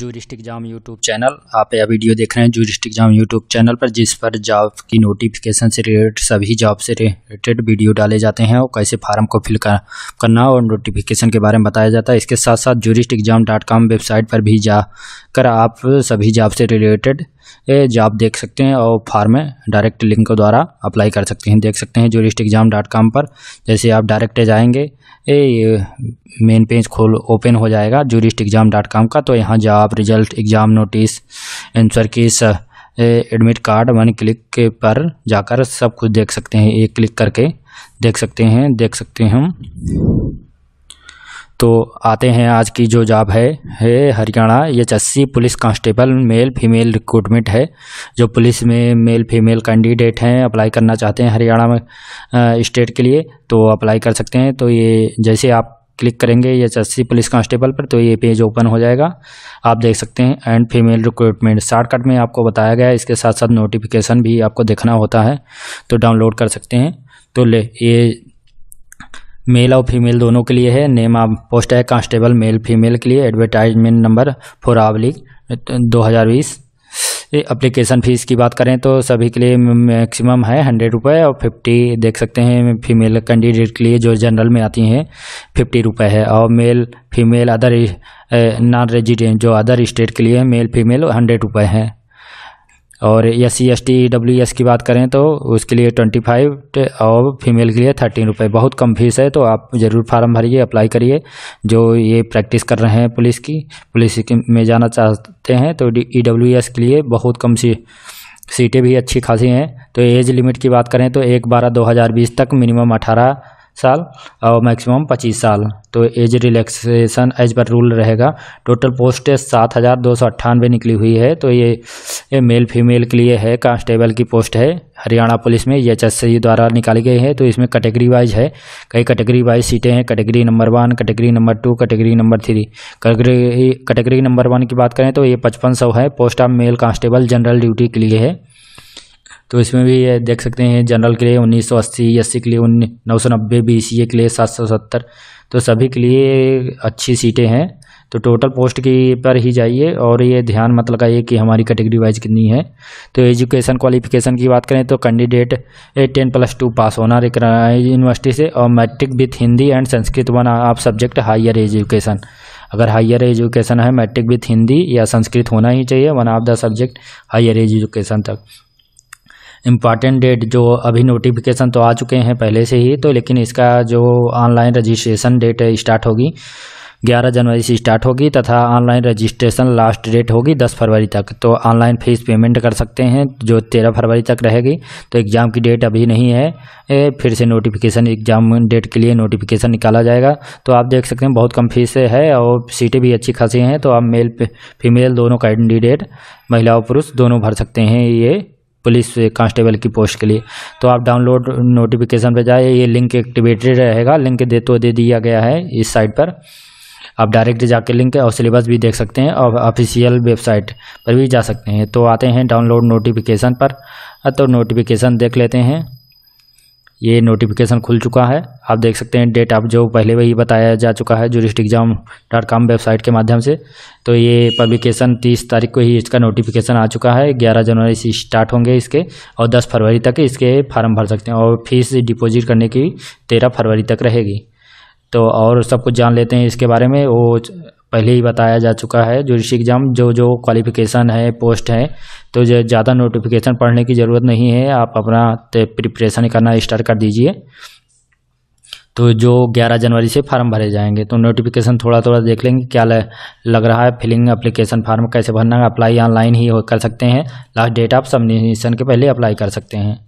juristic exam YouTube channel आप यह video देख रहे हैं जूरिस्टिक एग्ज़ाम यूट्यूब चैनल पर जिस पर जॉब की नोटिफिकेशन से रिलेटेड सभी जॉब से रिलेटेड वीडियो डाले जाते हैं और कैसे फार्म को फिल कर, करना और नोटिफिकेशन के बारे में बताया जाता है इसके साथ साथ jurist exam dot com website पर भी जाकर आप सभी जॉब से रिलेटेड ये जो आप देख सकते हैं और फार्म में डायरेक्ट लिंक के द्वारा अप्लाई कर सकते हैं देख सकते हैं जो एग्ज़ाम डॉट कॉम पर जैसे आप डायरेक्ट जाएंगे ये मेन पेज खोल ओपन हो जाएगा जूरिस्ट एग्ज़ाम डॉट कॉम का तो यहाँ जो आप result exam notice answer keys admit card one click के पर जाकर सब कुछ देख सकते हैं एक क्लिक करके देख सकते हैं देख सकते हैं हम तो आते हैं आज की जो जॉब है है Haryana H S police constable male female recruitment है जो पुलिस में मेल फीमेल कैंडिडेट हैं अप्लाई करना चाहते हैं हरियाणा में स्टेट के लिए तो अप्लाई कर सकते हैं तो ये जैसे आप क्लिक करेंगे एच एस पुलिस कांस्टेबल पर तो ये पेज ओपन हो जाएगा आप देख सकते हैं एंड फीमेल रिक्रूटमेंट शार्टकट में आपको बताया गया है इसके साथ साथ नोटिफिकेशन भी आपको देखना होता है तो डाउनलोड कर सकते हैं तो ले ये मेल और फीमेल दोनों के लिए है नेम आप पोस्ट है कांस्टेबल मेल फीमेल के लिए एडवर्टाइजमेंट नंबर फोर आवलिक दो हज़ार बीस अप्लीकेशन फ़ीस की बात करें तो सभी के लिए मैक्सिमम है हंड्रेड रुपये और फिफ्टी देख सकते हैं फीमेल कैंडिडेट के लिए जो जनरल में आती हैं फिफ्टी रुपये है और male female other non resident जो अदर स्टेट के लिए मेल फीमेल हंड्रेड रुपये हैं और S C S T W S की बात करें तो उसके लिए ट्वेंटी फाइव और फीमेल के लिए थर्टीन रुपये बहुत कम फीस है तो आप ज़रूर फार्म भरिए अप्लाई करिए जो ये प्रैक्टिस कर रहे हैं पुलिस की पुलिस में जाना चाहते हैं तो ई डब्ल्यू एस के लिए बहुत कम सी सीटें भी अच्छी खासी हैं तो एज लिमिट की बात करें तो एक बारह दो हज़ार बीस तक मिनिमम अठारह साल और मैक्सिमम पच्चीस साल तो एज रिलैक्सेशन एज पर रूल रहेगा टोटल पोस्ट सात हज़ार दो सौ अट्ठानवे निकली हुई है तो ये ये मेल फीमेल के लिए है कांस्टेबल की पोस्ट है हरियाणा पुलिस में एच एस द्वारा निकाली गई है तो इसमें कैटेगरी वाइज है कई कैटेगरी वाइज सीटें हैं category number one category number two category number three category category number one की बात करें तो ये पचपन सौ है post of male constable general duty के लिए है तो इसमें भी ये देख सकते हैं जनरल के लिए 1980 अस्सी के लिए उन्नीस नौ सौ नब्बे बी सी ए के लिए सात सौ सत्तर तो सभी के लिए अच्छी सीटें हैं तो टोटल पोस्ट की पर ही जाइए और ये ध्यान मत लगाइए कि हमारी कैटेगरी वाइज कितनी है तो एजुकेशन क्वालिफिकेशन की बात करें तो candidate ten plus two pass होना यूनिवर्सिटी से और matric with Hindi and Sanskrit one आप सब्जेक्ट हायर एजुकेशन अगर हायर एजुकेशन है मैट्रिक विथ हिंदी या संस्कृत होना ही चाहिए one of the subject higher education तक इम्पॉर्टेंट डेट जो अभी नोटिफिकेशन तो आ चुके हैं पहले से ही तो लेकिन इसका जो ऑनलाइन रजिस्ट्रेशन डेट स्टार्ट होगी 11 जनवरी से स्टार्ट होगी तथा ऑनलाइन रजिस्ट्रेशन लास्ट डेट होगी 10 फरवरी तक तो ऑनलाइन फीस पेमेंट कर सकते हैं जो 13 फरवरी तक रहेगी तो एग्ज़ाम की डेट अभी नहीं है ए, फिर से नोटिफिकेशन एग्ज़ाम डेट के लिए नोटिफिकेशन निकाला जाएगा तो आप देख सकते हैं बहुत कम फीस है और सीटें भी अच्छी खासी हैं तो आप मेल फीमेल दोनों कैंडिडेट महिला और पुरुष दोनों भर सकते हैं ये पुलिस कांस्टेबल की पोस्ट के लिए तो आप डाउनलोड नोटिफिकेशन पर जाए ये लिंक एक्टिवेटेड रहेगा लिंक दे तो दे दिया गया है इस साइट पर आप डायरेक्ट जाके लिंक और सिलेबस भी देख सकते हैं और ऑफिशियल वेबसाइट पर भी जा सकते हैं तो आते हैं डाउनलोड नोटिफिकेशन पर हाँ, तो नोटिफिकेशन देख लेते हैं ये नोटिफिकेशन खुल चुका है आप देख सकते हैं डेट आप जो पहले वही बताया जा चुका है jurist exam dot com website के माध्यम से तो ये पब्लिकेशन तीस तारीख को ही इसका नोटिफिकेशन आ चुका है ग्यारह जनवरी से स्टार्ट होंगे इसके और दस फरवरी तक इसके फार्म भर सकते हैं और फीस डिपॉजिट करने की तेरह फरवरी तक रहेगी तो और सब कुछ जान लेते हैं इसके बारे में वो पहले ही बताया जा चुका है जो ऋषि एग्ज़ाम जो जो क्वालिफिकेशन है पोस्ट है तो ज़्यादा नोटिफिकेशन पढ़ने की ज़रूरत नहीं है आप अपना प्रिपरेशन करना स्टार्ट कर दीजिए तो जो 11 जनवरी से फार्म भरे जाएंगे तो नोटिफिकेशन थोड़ा थोड़ा देख लेंगे क्या लग रहा है फिलिंग अप्लीकेशन फार्म कैसे भरना है अप्लाई ऑनलाइन ही कर सकते हैं लास्ट डेट आप सबमिशन के पहले अप्लाई कर सकते हैं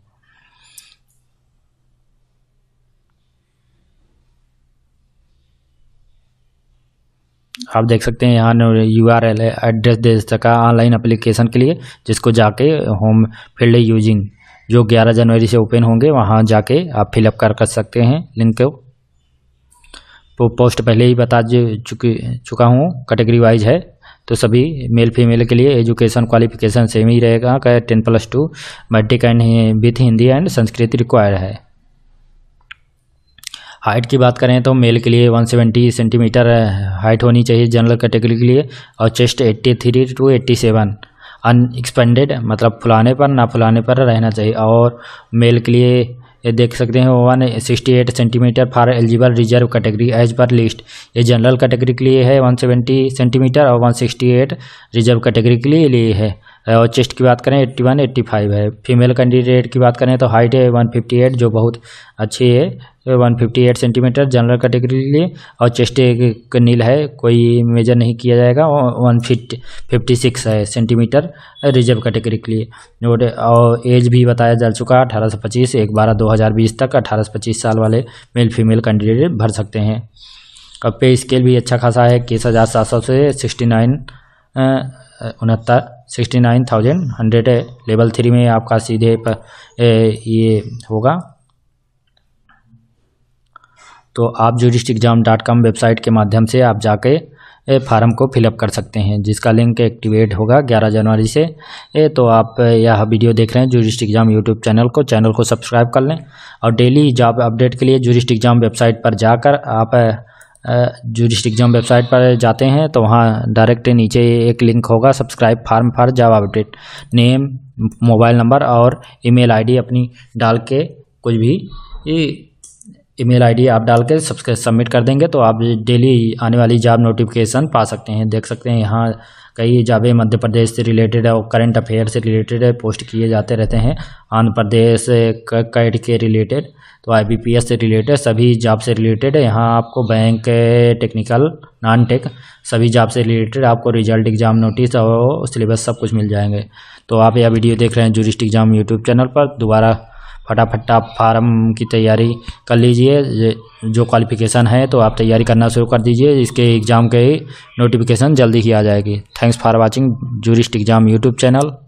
आप देख सकते हैं यहाँ यू आर एल है एड्रेस दे सका ऑनलाइन अप्लीकेशन के लिए जिसको जाके होम फील्ड यूजिंग जो 11 जनवरी से ओपन होंगे वहाँ जाके आप फिलअप कर कर सकते हैं लिंक को तो पोस्ट पहले ही बता चुकी चुका हूँ कैटेगरी वाइज है तो सभी मेल फीमेल के लिए एजुकेशन क्वालिफिकेशन सेम ही रहेगा क्या ten plus two matric and with Hindi and Sanskrit require है हाइट की बात करें तो मेल के लिए 170 सेंटीमीटर हाइट होनी चाहिए जनरल कैटेगरी के लिए और चेस्ट 83 टू 87 अनएक्सपेंडेड मतलब फुलाने पर ना फुलाने पर रहना चाहिए और मेल के लिए ये देख सकते हैं one sixty eight centimetre for eligible reserve category age पर लिस्ट ये जनरल कैटेगरी के लिए है वन सेवेंटी सेंटीमीटर और one sixty eight reserve category के लिए लिए है और चेस्ट की बात करें एट्टी वन एट्टी फाइव है फीमेल कैंडिडेट की बात करें तो हाइट है वन फिफ्टी एट जो बहुत अच्छी है one fifty eight centimetre general category के लिए और चेस्ट एक नील है कोई मेजर नहीं किया जाएगा वन फिट फिफ्टी सिक्स है सेंटीमीटर रिजर्व कैटेगरी के लिए और एज भी बताया जा चुका अठारह से पच्चीस एक बारह दो हज़ार बीस तक अठारह से पच्चीस साल वाले मेल फीमेल कैंडिडेट भर सकते हैं और पे स्केल भी अच्छा खासा है इक्कीस हज़ार सात सौ से सिक्सटी नाइन उनहत्तर sixty nine thousand hundred level three में आपका सीधे पर ए, ये होगा तो आप jurist exam dot com website के माध्यम से आप जाके फार्म को फिलअप कर सकते हैं जिसका लिंक एक्टिवेट होगा 11 जनवरी से ए तो आप यह वीडियो देख रहे हैं जूरिस्ट एग्ज़ाम यूट्यूब चैनल को चैनल को सब्सक्राइब कर लें और डेली जॉब अपडेट के लिए जूरिस्ट एग्ज़ाम वेबसाइट पर जाकर आप जूरिस्ट एग्ज़ाम वेबसाइट पर जाते हैं तो वहाँ डायरेक्ट नीचे एक लिंक होगा subscribe form for job update name mobile number और ईमेल आईडी अपनी डाल के कुछ भी ईमेल आईडी आप डाल के सब्सक्राइब सबमिट कर देंगे तो आप डेली आने वाली जॉब नोटिफिकेशन पा सकते हैं देख सकते हैं यहाँ कई जॉबें मध्य प्रदेश से रिलेटेड है और करंट अफेयर से रिलेटेड है पोस्ट किए जाते रहते हैं आंध्र प्रदेश कैट के रिलेटेड तो आई से रिलेटेड सभी जॉब से रिलेटेड है यहाँ आपको बैंक टेक्निकल नॉन टेक सभी जॉब से रिलेटेड आपको रिजल्ट एग्जाम नोटिस और सिलेबस सब कुछ मिल जाएंगे तो आप यह वीडियो देख रहे हैं जूरिस्ट एग्जाम यूट्यूब चैनल पर दोबारा फटाफट आप फार्म की तैयारी कर लीजिए जो क्वालिफिकेशन है तो आप तैयारी करना शुरू कर दीजिए इसके एग्ज़ाम के नोटिफिकेशन जल्दी ही आ जाएगी thanks for watching jurist exam YouTube channel